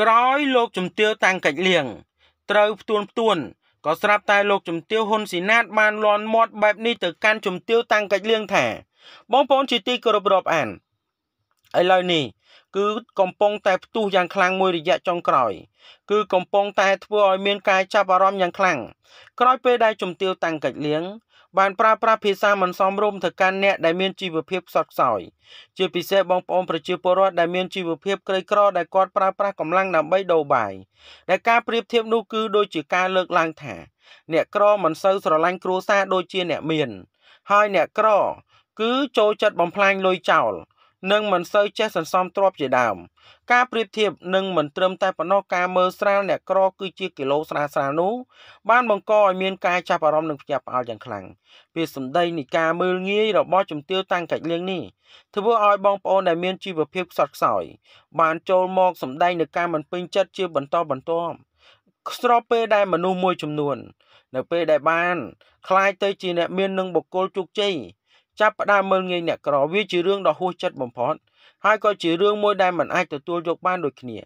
ក្រោយលោកជំទាវតាំងកិច្ចលៀងត្រូវផ្ទួនផ្ទួនក៏ស្រាប់តែលោកជំទាវហ៊ុនស៊ីណាត បានលន់មាត់បែបនេះទៅកាន់ជំទាវ តាំងកិច្ចលៀងថា បងប្អូនជាទីគោរពរាប់អានឥឡូវនេះគឺកំពុងតែផ្ទុះយ៉ាងខ្លាំងមួយរយៈចុងក្រោយ គឺកំពុងតែធ្វើឲ្យមាន ការចាប់អារម្មណ៍យ៉ាងខ្លាំងក្រោយពេលដែលជំទាវតាំងកិច្ចលៀងបានប្រើប្រាស់ភាសាមិនសមរម្យទៅកាន់អ្នកដែលមានជីវភាពខ្សត់ខ្សោយជាពិសេសបងប្អូនប្រជាពលរដ្ឋដែលមានជីវភាពក្រីក្រ ដែលគាត់ប្រើប្រាស់កម្លាំងដើម្បីដូរបាយដែលការប្រៀបធៀបនោះគឺ ដូចជាការលើកឡើងថាអ្នកក្រមិនសូវស្រឡាញ់គ្រួសារដូចជាអ្នកមានហើយអ្នកក្រ គឺចូលចិត្តបំផ្លាញលុយចោលនិងមិនសូវចេះសន្សំទ្រព្យជាដើម ការប្រៀបធៀបនឹងមិនត្រឹមតែប៉ុណ្ណោះការមើលស្រាលអ្នកក្រ គឺជា គីឡូស្រាលស្រាលនោះបានបង្កឲ្យមានការចាប់អារម្មណ៍និងភ្ញាក់ផ្អើលយ៉ាងខ្លាំងពាក្យសម្ដីនៃការមើលងាយរបស់ជំទាវតាំងកាច់លៀងនេះធ្វើឲ្យបងប្អូនដែលមានជីវភាពខ្សត់ខ្សោយបាន ចូលមកសម្ដែងនឹងការមិនពេញចិត្តជាបន្តបន្ទាប់ស្របពេលដែលមនុស្សមួយចំនួន នៅពេលដែលបានคล้ายទៅជាអ្នកមាននឹងបុគ្គលជោគជ័យចាប់ផ្ដើមមើលងាយអ្នកក្រវាជារឿងដ៏ហួសចិត្តបំផុតហើយក៏ជារឿងមួយដែលមិនអាចទទួលយកបាន ដូចគ្នា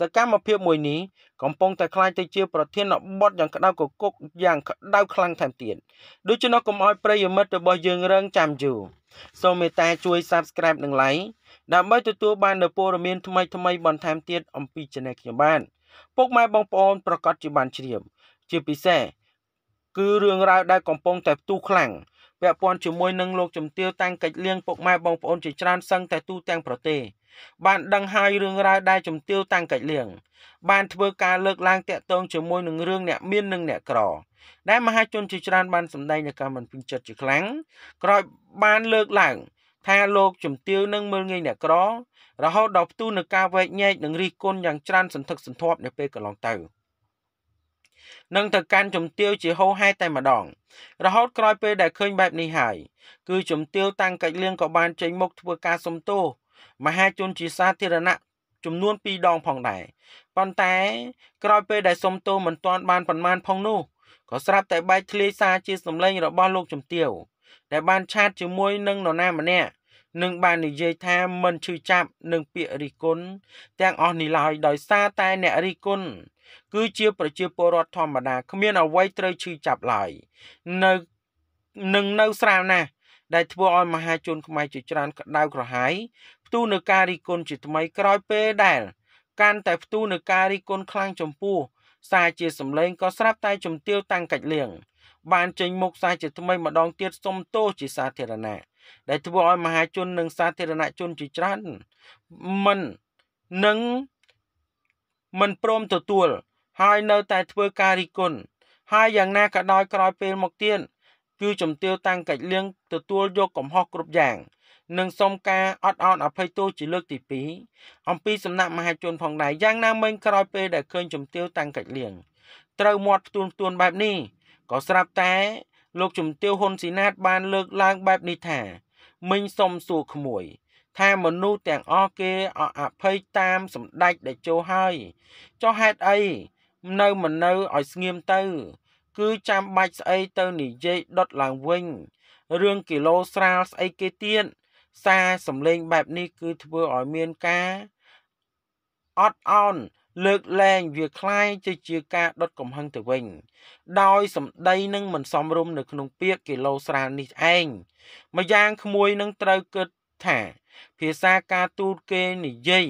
សកម្មភាពមួយនេះកំពុងតែคล้ายទៅជា ប្រធានបទយ៉ាងក្តៅកគុកយ៉ាងក្តៅខ្លាំងថែមទៀតដូច្នោះកុំឲ្យប្រិយមិត្តរបស់យើងរងចាំយូរសូមមេត្តាជួយ Subscribe និង Like ដើម្បីទទួលបាននូវព័ត៌មានថ្មីៗបន្ថែមទៀតអំពី Channel ខ្ញុំបានពុកម៉ែបងប្អូនប្រកាសជាបានជ្រាបជាពិសេសគឺរឿងរ៉ាវដែលកំពុងតែផ្ទុះខ្លាំងពាក់ព័ន្ធជាមួយនឹងលោកជំទាវតាំងកិច្ចលៀងពុកម៉ែបងប្អូនជាច្រើនសឹងតែទូទាំងប្រទេសបានដឹងហើយរឿងរ៉ាវដែលជំទាវតាំងកិច្ចលៀងបានធ្វើការលើកឡើងតាក់ទងជាមួយនឹងរឿងអ្នកមាននិងអ្នកក្រដែលមហាជនជាច្រើនបានសម្ដែងនៅការមិនពេញចិត្តជាខ្លាំងក្រោយបានលើកឡើងថាលោកជំទាវនឹងមើលងាយអ្នកក្រ រហូតដល់ផ្ទុះនឹងការវែកញែកនិងរិះគន់យ៉ាងច្រើនសន្ធឹកសន្ធាប់នៅពេលកន្លងទៅ។និងទៅកាន់ជំទាវជាហោហែតែម្ដង រហូតក្រោយពេលដែលឃើញបែបនេះហើយគឺជំទាវតាំងកិច្ចលៀងក៏បានចេញមុខធ្វើការសុំទោសមហាជនជាសាធារណៈចំនួន2ដងផងដែរប៉ុន្តែក្រោយពេលដែលសុំទោសមិនទាន់បានប៉ុន្មានផងនោះក៏ស្រាប់តែបែកធ្លាយសារជាសម្លេងរបស់លោកជំទាវដែលបានឆាតជាមួយនឹងនរណាម្នាក់នឹងបាននិយាយថាមិនឈឺចាប់នឹងពាក្យរិះគន់ទាំងអស់នេះឡើយដោយសារតែអ្នករិះគន់គឺជាប្រជាពលរដ្ឋធម្មតាគ្មានអ្វីត្រូវឈឺចាប់ឡើយនៅនឹងនៅស្រាលណាស់ដែលធ្វើឲ្យមហាជន ខ្មែរជាច្រើនក្តៅក្រហាយផ្ទុះនឹងការរិះគន់ជាថ្មីក្រោយពេលដែលកាន់តែផ្ទុះនឹងការរិះគន់ខ្លាំងចំពោះសារជាសម្លេងក៏ស្រាប់តែជំទាវតាំងកាច់លៀងបានចេញមុខសារជាថ្មីម្ដងទៀតសុំទោសជាសាធារណៈដែលធ្វើឲ្យមហាជននិងសាធារណជនជាច្រើនមិននឹងមិនព្រមទទួល ហើយនៅតែធ្វើការរិះគន់ហើយយ៉ាងណាក៏ដោយក្រោយពេលមកទៀតគឺជំទាវតាំងកិច្ចលៀងទទួលយកកំហុសគ្រប់យ៉ាងនិងសុំការអត់ឱនអភ័យទោសជាលើកទី2អំពីសំណាក់មហាជនផងដែរយ៉ាងណាមិញក្រោយពេលដែលឃើញជំទាវតាំងកិច្ចលៀងត្រូវមាត់ផ្ទួនផ្ទួនបែបនេះក៏ស្រាប់តែលោកជំទាវហ៊ុនស៊ីណាតបានលើកឡើងបែបនេះថា មិញសុំសួរក្មួយ ថាមនុស្សទាំងអស់គេអអភ័យតាមសម្ដេចដែលចូលហើយចុះហេតុអីនៅមិននៅឲ្យស្ងៀមទៅ គឺចាំបាច់ស្អីទៅនិយាយដុតឡើងវិញរឿងគីឡូស្រាលស្អីគេទៀតសារសំលេងបែបនេះគឺធ្វើឲ្យមានការអត់អោនលើកឡើងវាคล้ายទៅជាការដុតកំហឹងទៅវិញដោយសម្ដីនឹងមិនសមរម្យនៅក្នុងពាក្យគីឡូស្រាលនេះឯងម្យ៉ាងក្មួយនឹងត្រូវគិតថា ភាសាការទូតគេនិយាយ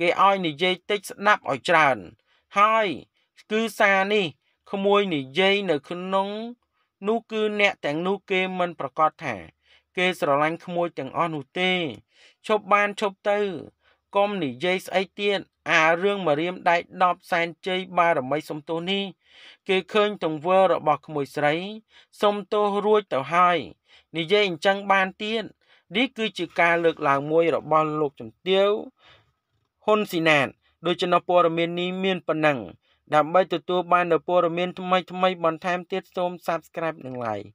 គេឲ្យនិយាយតិចស្ដាប់ឲ្យច្រើនហើយគឺសារនេះក្មួយនិយាយនៅក្នុងនោះគឺអ្នកទាំងនោះគេមិនប្រកាសថា គេស្រឡាញ់ក្មួយទាំងអស់នោះទេឈប់បានឈប់ទៅកុំនិយាយស្អីទៀតអារឿងមរៀមដែក10សែនជ័យបារមីសំទោសនេះគេឃើញទង្វើរបស់ក្មួយស្រីសំទោសរួចទៅហើយនិយាយអញ្ចឹងបានទៀតនេះគឺជាការលើកឡើងមួយ របស់លោកជំទាវហ៊ុនស៊ីណាតដូច្នោះព័ត៌មាននេះមានប៉ុណ្ណឹងដើម្បីទទួលបាននូវព័ត៌មានថ្មីៗបន្ថែមទៀតសូម Subscribe និង Like